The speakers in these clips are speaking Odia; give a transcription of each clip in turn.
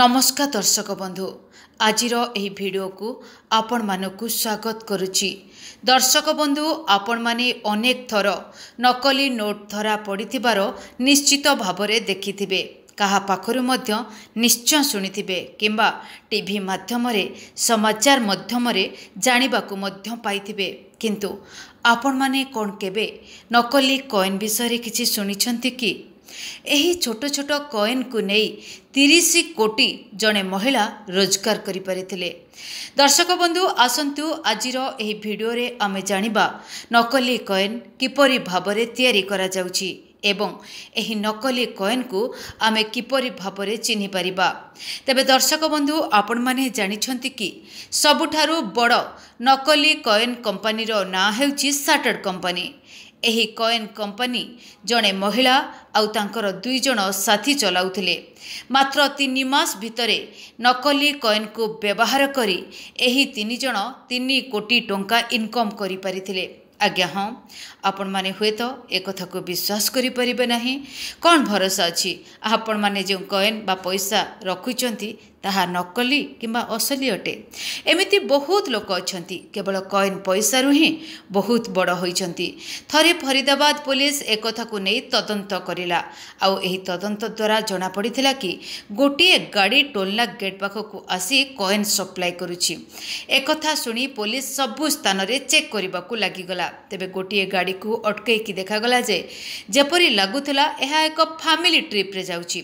ନମସ୍କାର ଦର୍ଶକ ବନ୍ଧୁ ଆଜିର ଏହି ଭିଡ଼ିଓକୁ ଆପଣମାନଙ୍କୁ ସ୍ୱାଗତ କରୁଛି ଦର୍ଶକ ବନ୍ଧୁ ଆପଣମାନେ ଅନେକ ଥର ନକଲି ନୋଟ୍ ଧରା ପଡ଼ିଥିବାର ନିଶ୍ଚିତ ଭାବରେ ଦେଖିଥିବେ କାହା ପାଖରୁ ମଧ୍ୟ ନିଶ୍ଚୟ ଶୁଣିଥିବେ କିମ୍ବା ଟି ଭି ମାଧ୍ୟମରେ ସମାଚାର ମାଧ୍ୟମରେ ଜାଣିବାକୁ ମଧ୍ୟ ପାଇଥିବେ କିନ୍ତୁ ଆପଣମାନେ କ'ଣ କେବେ ନକଲି କଏନ୍ ବିଷୟରେ କିଛି ଶୁଣିଛନ୍ତି କି ଏହି ଛୋଟ ଛୋଟ କଏନ୍କୁ ନେଇ ତିରିଶ କୋଟି ଜଣେ ମହିଳା ରୋଜଗାର କରିପାରିଥିଲେ ଦର୍ଶକ ବନ୍ଧୁ ଆସନ୍ତୁ ଆଜିର ଏହି ଭିଡ଼ିଓରେ ଆମେ ଜାଣିବା ନକଲି କଏନ୍ କିପରି ଭାବରେ ତିଆରି କରାଯାଉଛି ଏବଂ ଏହି ନକଲି କଏନ୍କୁ ଆମେ କିପରି ଭାବରେ ଚିହ୍ନିପାରିବା ତେବେ ଦର୍ଶକ ବନ୍ଧୁ ଆପଣମାନେ ଜାଣିଛନ୍ତି କି ସବୁଠାରୁ ବଡ଼ ନକଲି କଏନ୍ କମ୍ପାନୀର ନାଁ ହେଉଛି ସାଟର୍ଡ଼ କମ୍ପାନୀ ଏହି କଏନ୍ କମ୍ପାନୀ ଜଣେ ମହିଳା ଆଉ ତାଙ୍କର ଦୁଇ ଜଣ ସାଥୀ ଚଲାଉଥିଲେ ମାତ୍ର ତିନି ମାସ ଭିତରେ ନକଲି କଏନ୍କୁ ବ୍ୟବହାର କରି ଏହି ତିନି ଜଣ ତିନି କୋଟି ଟଙ୍କା ଇନକମ୍ କରିପାରିଥିଲେ ଆଜ୍ଞା ହଁ ଆପଣମାନେ ହୁଏତ ଏକଥାକୁ ବିଶ୍ୱାସ କରିପାରିବେ ନାହିଁ କ'ଣ ଭରସା ଅଛି ଆପଣମାନେ ଯେଉଁ କଏନ୍ ବା ପଇସା ରଖୁଛନ୍ତି ତାହା ନକଲି କିମ୍ବା ଅସଲି ଅଟେ ଏମିତି ବହୁତ ଲୋକ ଅଛନ୍ତି କେବଳ କଏନ୍ ପଇସାରୁ ହିଁ ବହୁତ ବଡ଼ ହୋଇଛନ୍ତି ଥରେ ଫରିଦାବାଦ ପୋଲିସ ଏକଥାକୁ ନେଇ ତଦନ୍ତ କରିଲା ଆଉ ଏହି ତଦନ୍ତ ଦ୍ୱାରା ଜଣାପଡ଼ିଥିଲା କି ଗୋଟିଏ ଗାଡ଼ି ଟୋଲ୍ନା ଗେଟ୍ ପାଖକୁ ଆସି କଏନ୍ ସପ୍ଲାଏ କରୁଛି ଏକଥା ଶୁଣି ପୋଲିସ ସବୁ ସ୍ଥାନରେ ଚେକ୍ କରିବାକୁ ଲାଗିଗଲା ତେବେ ଗୋଟିଏ ଗାଡ଼ିକୁ ଅଟକେଇକି ଦେଖାଗଲା ଯେ ଯେପରି ଲାଗୁଥିଲା ଏହା ଏକ ଫ୍ୟାମିଲି ଟ୍ରିପ୍ରେ ଯାଉଛି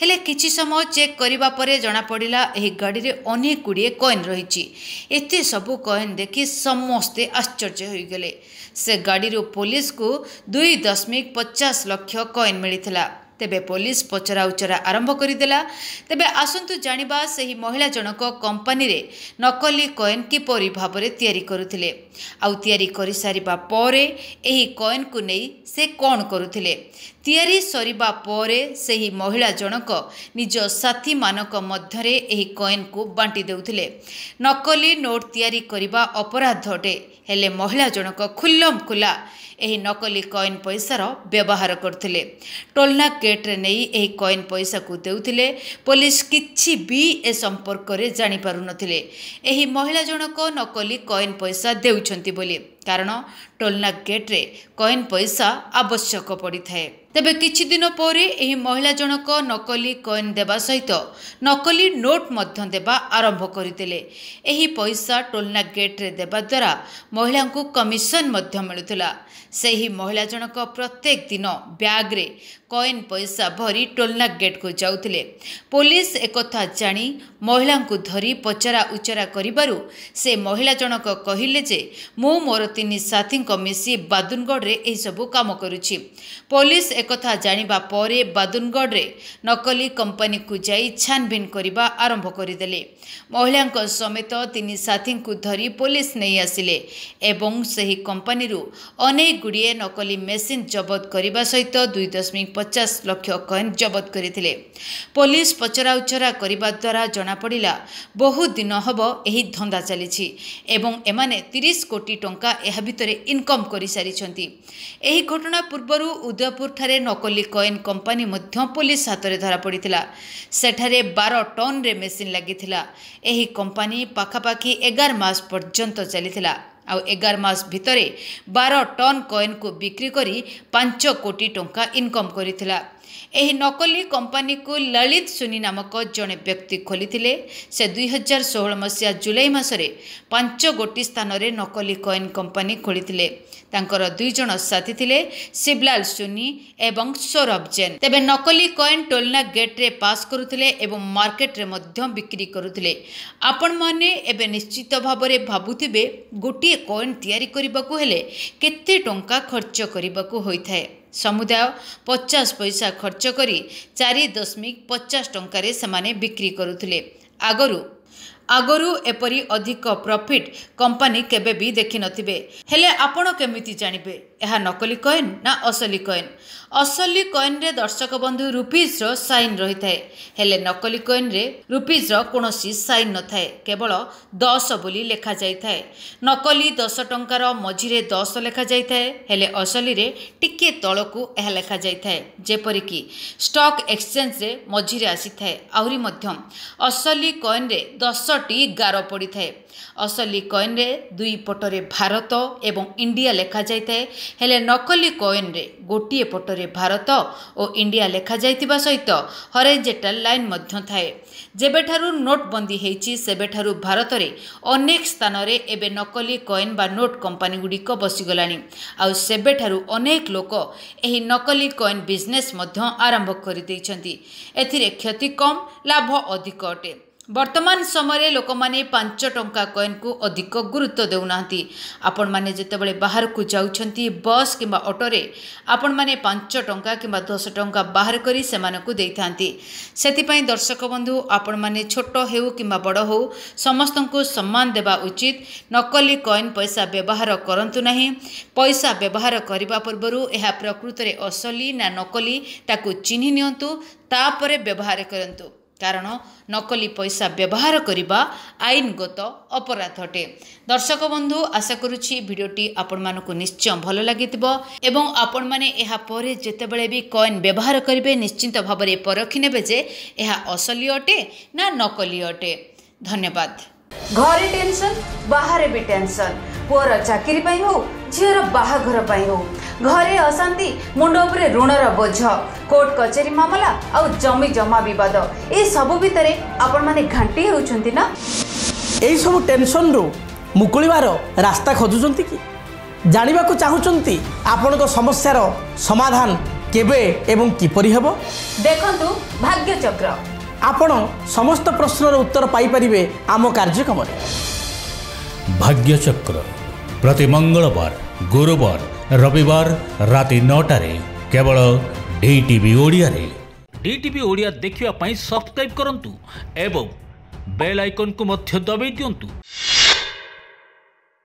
ହେଲେ କିଛି ସମୟ ଚେକ୍ କରିବା ପରେ ଜଣାପଡ଼ ପଡ଼ିଲା ଏହି ଗାଡ଼ିରେ ଅନେକ ଗୁଡ଼ିଏ କଏନ୍ ରହିଛି ଏତେ ସବୁ କଏନ୍ ଦେଖି ସମସ୍ତେ ଆଶ୍ଚର୍ଯ୍ୟ ହୋଇଗଲେ ସେ ଗାଡ଼ିରୁ ପୋଲିସକୁ ଦୁଇ ଦଶମିକ ପଚାଶ ଲକ୍ଷ କଏନ୍ ମିଳିଥିଲା ତେବେ ପୋଲିସ ପଚରା ଉଚରା ଆରମ୍ଭ କରିଦେଲା ତେବେ ଆସନ୍ତୁ ଜାଣିବା ସେହି ମହିଳା ଜଣକ କମ୍ପାନୀରେ ନକଲି କଏନ୍ କିପରି ଭାବରେ ତିଆରି କରୁଥିଲେ ଆଉ ତିଆରି କରିସାରିବା ପରେ ଏହି କଏନ୍କୁ ନେଇ ସେ କ'ଣ କରୁଥିଲେ ତିଆରି ସରିବା ପରେ ସେହି ମହିଳା ଜଣକ ନିଜ ସାଥୀମାନଙ୍କ ମଧ୍ୟରେ ଏହି କଏନ୍କୁ ବାଣ୍ଟି ଦେଉଥିଲେ ନକଲି ନୋଟ୍ ତିଆରି କରିବା ଅପରାଧ ଅଟେ ହେଲେ ମହିଳା ଜଣକ ଖୁଲମ୍ ଖୁଲା ଏହି ନକଲି କଏନ୍ ପଇସାର ବ୍ୟବହାର କରୁଥିଲେ ଟୋଲ୍ନା ଗେଟ୍ରେ ନେଇ ଏହି କଏନ୍ ପଇସାକୁ ଦେଉଥିଲେ ପୋଲିସ କିଛି ବି ଏ ସମ୍ପର୍କରେ ଜାଣିପାରୁନଥିଲେ ଏହି ମହିଳା ଜଣକ ନକଲି କଏନ୍ ପଇସା ଦେଉଛନ୍ତି ବୋଲି କାରଣ ଟୋଲନାକ୍ ଗେଟ୍ରେ କଏନ୍ ପଇସା ଆବଶ୍ୟକ ପଡ଼ିଥାଏ ତେବେ କିଛି ଦିନ ପରେ ଏହି ମହିଳା ଜଣକ ନକଲି କଏନ୍ ଦେବା ସହିତ ନକଲି ନୋଟ୍ ମଧ୍ୟ ଦେବା ଆରମ୍ଭ କରିଥିଲେ ଏହି ପଇସା ଟୋଲନାକ୍ ଗେଟ୍ରେ ଦେବା ଦ୍ୱାରା ମହିଳାଙ୍କୁ କମିଶନ୍ ମଧ୍ୟ ମିଳୁଥିଲା ସେହି ମହିଳା ଜଣକ ପ୍ରତ୍ୟେକ ଦିନ ବ୍ୟାଗ୍ରେ କଏନ୍ ପଇସା ଭରି ଟୋଲନାକ୍ ଗେଟ୍କୁ ଯାଉଥିଲେ ପୋଲିସ ଏକଥା ଜାଣି ମହିଳାଙ୍କୁ ଧରି ପଚରା ଉଚରା କରିବାରୁ ସେ ମହିଳା ଜଣକ କହିଲେ ଯେ ମୁଁ ମୋର ତିନି ସାଥୀଙ୍କ ମିଶି ବାଦୁନଗଡ଼ରେ ଏହିସବୁ କାମ କରୁଛି ପୋଲିସ ଏକଥା ଜାଣିବା ପରେ ବାଦୁନଗଡ଼ରେ ନକଲି କମ୍ପାନୀକୁ ଯାଇ ଛାନଭିନ୍ କରିବା ଆରମ୍ଭ କରିଦେଲେ ମହିଳାଙ୍କ ସମେତ ତିନି ସାଥୀଙ୍କୁ ଧରି ପୋଲିସ ନେଇ ଆସିଲେ ଏବଂ ସେହି କମ୍ପାନୀରୁ ଅନେକ ଗୁଡ଼ିଏ ନକଲି ମେସିନ୍ ଜବତ କରିବା ସହିତ ଦୁଇ ଦଶମିକ ପଚାଶ ଲକ୍ଷ କଏନ୍ ଜବତ କରିଥିଲେ ପୋଲିସ ପଚରାଉଚରା କରିବା ଦ୍ୱାରା ଜଣାପଡ଼ିଲା ବହୁ ଦିନ ହେବ ଏହି ଧନ୍ଦା ଚାଲିଛି ଏବଂ ଏମାନେ ତିରିଶ କୋଟି ଟଙ୍କା ଏହା ଭିତରେ ଇନକମ୍ କରିସାରିଛନ୍ତି ଏହି ଘଟଣା ପୂର୍ବରୁ ଉଦୟପୁରଠାରେ ନକଲି କଏନ୍ କମ୍ପାନୀ ମଧ୍ୟ ପୋଲିସ ହାତରେ ଧରାପଡ଼ିଥିଲା ସେଠାରେ ବାର ଟନ୍ରେ ମେସିନ୍ ଲାଗିଥିଲା ଏହି କମ୍ପାନୀ ପାଖାପାଖି ଏଗାର ମାସ ପର୍ଯ୍ୟନ୍ତ ଚାଲିଥିଲା ଆଉ ଏଗାର ମାସ ଭିତରେ ବାର ଟନ୍ କଏନ୍କୁ ବିକ୍ରି କରି ପାଞ୍ଚ କୋଟି ଟଙ୍କା ଇନକମ୍ କରିଥିଲା ଏହି ନକଲି କମ୍ପାନୀକୁ ଲଳିତ ସୁନି ନାମକ ଜଣେ ବ୍ୟକ୍ତି ଖୋଲିଥିଲେ ସେ ଦୁଇହଜାର ଷୋହଳ ମସିହା ଜୁଲାଇ ମାସରେ ପାଞ୍ଚ ଗୋଟି ସ୍ଥାନରେ ନକଲି କଏନ୍ କମ୍ପାନୀ ଖୋଲିଥିଲେ ତାଙ୍କର ଦୁଇ ଜଣ ସାଥୀ ଥିଲେ ଶିବଲାଲ ସୁନି ଏବଂ ସୌରଭ ଜେନ୍ ତେବେ ନକଲି କଏନ୍ ଟୋଲନା ଗେଟ୍ରେ ପାସ୍ କରୁଥିଲେ ଏବଂ ମାର୍କେଟରେ ମଧ୍ୟ ବିକ୍ରି କରୁଥିଲେ ଆପଣମାନେ ଏବେ ନିଶ୍ଚିତ ଭାବରେ ଭାବୁଥିବେ ଗୋଟିଏ କଏନ୍ ତିଆରି କରିବାକୁ ହେଲେ କେତେ ଟଙ୍କା ଖର୍ଚ୍ଚ କରିବାକୁ ହୋଇଥାଏ ସମୁଦାୟ ପଚାଶ ପଇସା ଖର୍ଚ୍ଚ କରି ଚାରି ଦଶମିକ ପଚାଶ ଟଙ୍କାରେ ସେମାନେ ବିକ୍ରି କରୁଥିଲେ ଆଗରୁ ଆଗରୁ ଏପରି ଅଧିକ ପ୍ରଫିଟ୍ କମ୍ପାନୀ କେବେ ବି ଦେଖିନଥିବେ ହେଲେ ଆପଣ କେମିତି ଜାଣିବେ ଏହା ନକଲି କଏନ୍ ନା ଅସଲି କଏନ୍ ଅସଲି କଏନ୍ରେ ଦର୍ଶକ ବନ୍ଧୁ ରୁପିଜ୍ର ସାଇନ୍ ରହିଥାଏ ହେଲେ ନକଲି କଏନ୍ରେ ରୁପିଜ୍ର କୌଣସି ସାଇନ୍ ନଥାଏ କେବଳ ଦଶ ବୋଲି ଲେଖାଯାଇଥାଏ ନକଲି ଦଶ ଟଙ୍କାର ମଝିରେ ଦଶ ଲେଖାଯାଇଥାଏ ହେଲେ ଅସଲିରେ ଟିକିଏ ତଳକୁ ଏହା ଲେଖାଯାଇଥାଏ ଯେପରିକି ଷ୍ଟକ୍ ଏକ୍ସଚେଞ୍ଜରେ ମଝିରେ ଆସିଥାଏ ଆହୁରି ମଧ୍ୟ ଅସଲି କଏନ୍ରେ ଦଶଟି ଗାର ପଡ଼ିଥାଏ ଅସଲି କଏନ୍ରେ ଦୁଇ ପଟରେ ଭାରତ ଏବଂ ଇଣ୍ଡିଆ ଲେଖାଯାଇଥାଏ ହେଲେ ନକଲି କଏନ୍ରେ ଗୋଟିଏ ପଟରେ ଭାରତ ଓ ଇଣ୍ଡିଆ ଲେଖାଯାଇଥିବା ସହିତ ହରାଇଜେଟାଲ୍ ଲାଇନ୍ ମଧ୍ୟ ଥାଏ ଯେବେଠାରୁ ନୋଟବନ୍ଦୀ ହୋଇଛି ସେବେଠାରୁ ଭାରତରେ ଅନେକ ସ୍ଥାନରେ ଏବେ ନକଲି କଏନ୍ ବା ନୋଟ୍ କମ୍ପାନୀଗୁଡ଼ିକ ବସିଗଲାଣି ଆଉ ସେବେଠାରୁ ଅନେକ ଲୋକ ଏହି ନକଲି କଏନ୍ ବିଜନେସ୍ ମଧ୍ୟ ଆରମ୍ଭ କରିଦେଇଛନ୍ତି ଏଥିରେ କ୍ଷତି କମ୍ ଲାଭ ଅଧିକ ଅଟେ ବର୍ତ୍ତମାନ ସମୟରେ ଲୋକମାନେ ପାଞ୍ଚ ଟଙ୍କା କଏନ୍କୁ ଅଧିକ ଗୁରୁତ୍ୱ ଦେଉନାହାନ୍ତି ଆପଣମାନେ ଯେତେବେଳେ ବାହାରକୁ ଯାଉଛନ୍ତି ବସ୍ କିମ୍ବା ଅଟୋରେ ଆପଣମାନେ ପାଞ୍ଚ ଟଙ୍କା କିମ୍ବା ଦଶ ଟଙ୍କା ବାହାର କରି ସେମାନଙ୍କୁ ଦେଇଥାନ୍ତି ସେଥିପାଇଁ ଦର୍ଶକ ବନ୍ଧୁ ଆପଣମାନେ ଛୋଟ ହେଉ କିମ୍ବା ବଡ଼ ହେଉ ସମସ୍ତଙ୍କୁ ସମ୍ମାନ ଦେବା ଉଚିତ ନକଲି କଏନ୍ ପଇସା ବ୍ୟବହାର କରନ୍ତୁ ନାହିଁ ପଇସା ବ୍ୟବହାର କରିବା ପୂର୍ବରୁ ଏହା ପ୍ରକୃତରେ ଅସଲି ନା ନକଲି ତାକୁ ଚିହ୍ନି ନିଅନ୍ତୁ ତାପରେ ବ୍ୟବହାର କରନ୍ତୁ କାରଣ ନକଲି ପଇସା ବ୍ୟବହାର କରିବା ଆଇନଗତ ଅପରାଧଟେ ଦର୍ଶକ ବନ୍ଧୁ ଆଶା କରୁଛି ଭିଡ଼ିଓଟି ଆପଣମାନଙ୍କୁ ନିଶ୍ଚୟ ଭଲ ଲାଗିଥିବ ଏବଂ ଆପଣମାନେ ଏହା ପରେ ଯେତେବେଳେ ବି କଏନ୍ ବ୍ୟବହାର କରିବେ ନିଶ୍ଚିନ୍ତ ଭାବରେ ପରଖି ନେବେ ଯେ ଏହା ଅସଲି ଅଟେ ନା ନକଲି ଅଟେ ଧନ୍ୟବାଦ ଘରେ ଟେନସନ୍ ବାହାରେ ବି ଟେନସନ୍ ପୁଅର ଚାକିରି ପାଇଁ ହେଉ ଝିଅର ବାହାଘର ପାଇଁ ହେଉ ଘରେ ଅଶାନ୍ତି ମୁଣ୍ଡ ଉପରେ ଋଣର ବୋଝ କୋର୍ଟ କଚେରୀ ମାମଲା ଆଉ ଜମି ଜମା ବିବାଦ ଏସବୁ ଭିତରେ ଆପଣମାନେ ଘାଣ୍ଟି ହେଉଛନ୍ତି ନା ଏଇସବୁ ଟେନସନରୁ ମୁକୁଳିବାର ରାସ୍ତା ଖୋଜୁଛନ୍ତି କି ଜାଣିବାକୁ ଚାହୁଁଛନ୍ତି ଆପଣଙ୍କ ସମସ୍ୟାର ସମାଧାନ କେବେ ଏବଂ କିପରି ହେବ ଦେଖନ୍ତୁ ଭାଗ୍ୟଚକ୍ର ଆପଣ ସମସ୍ତ ପ୍ରଶ୍ନର ଉତ୍ତର ପାଇପାରିବେ ଆମ କାର୍ଯ୍ୟକ୍ରମରେ ଭାଗ୍ୟଚକ୍ର ପ୍ରତି ମଙ୍ଗଳବାର ଗୁରୁବାର ରବିବାର ରାତି ନଅଟାରେ କେବଳ ଡିଟିଭି ଓଡ଼ିଆରେ ଡିଟିଭି ଓଡ଼ିଆ ଦେଖିବା ପାଇଁ ସବସ୍କ୍ରାଇବ୍ କରନ୍ତୁ ଏବଂ ବେଲ୍ ଆଇକନ୍କୁ ମଧ୍ୟ ଦବାଇ ଦିଅନ୍ତୁ